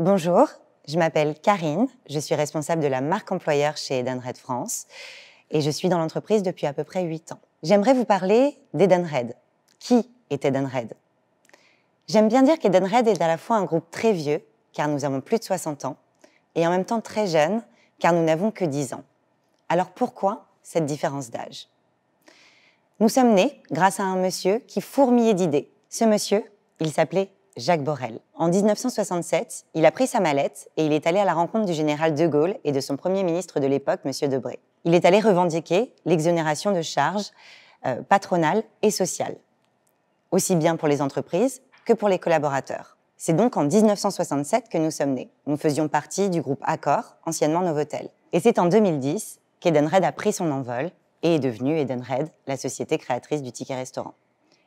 Bonjour, je m'appelle Karine, je suis responsable de la marque employeur chez Edenred France et je suis dans l'entreprise depuis à peu près 8 ans. J'aimerais vous parler d'Edenred. Qui est Edenred J'aime bien dire qu'Edenred est à la fois un groupe très vieux, car nous avons plus de 60 ans, et en même temps très jeune, car nous n'avons que 10 ans. Alors pourquoi cette différence d'âge Nous sommes nés grâce à un monsieur qui fourmillait d'idées. Ce monsieur, il s'appelait Jacques Borel. En 1967, il a pris sa mallette et il est allé à la rencontre du général de Gaulle et de son premier ministre de l'époque, M. Debré. Il est allé revendiquer l'exonération de charges euh, patronales et sociales, aussi bien pour les entreprises que pour les collaborateurs. C'est donc en 1967 que nous sommes nés. Nous faisions partie du groupe Accor, anciennement Novotel. Et c'est en 2010 qu'Edenred a pris son envol et est devenue Edenred, la société créatrice du ticket restaurant.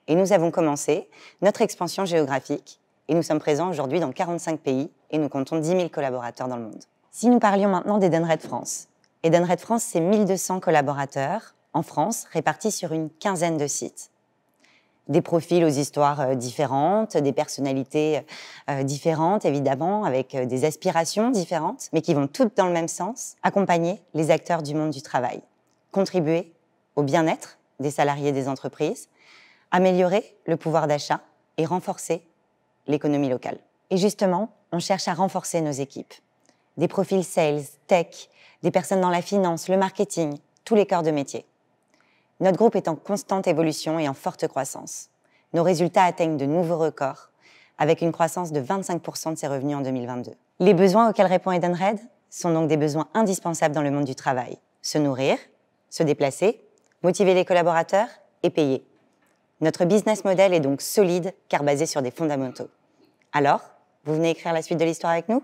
Et nous avons commencé notre expansion géographique et nous sommes présents aujourd'hui dans 45 pays et nous comptons 10 000 collaborateurs dans le monde. Si nous parlions maintenant d'Edenred France, Edenred France, c'est 1200 collaborateurs en France répartis sur une quinzaine de sites. Des profils aux histoires euh, différentes, des personnalités euh, différentes évidemment, avec euh, des aspirations différentes, mais qui vont toutes dans le même sens, accompagner les acteurs du monde du travail, contribuer au bien-être des salariés des entreprises, améliorer le pouvoir d'achat et renforcer l'économie locale. Et justement, on cherche à renforcer nos équipes. Des profils sales, tech, des personnes dans la finance, le marketing, tous les corps de métier. Notre groupe est en constante évolution et en forte croissance. Nos résultats atteignent de nouveaux records, avec une croissance de 25% de ses revenus en 2022. Les besoins auxquels répond Edenred sont donc des besoins indispensables dans le monde du travail. Se nourrir, se déplacer, motiver les collaborateurs et payer. Notre business model est donc solide car basé sur des fondamentaux. Alors, vous venez écrire la suite de l'histoire avec nous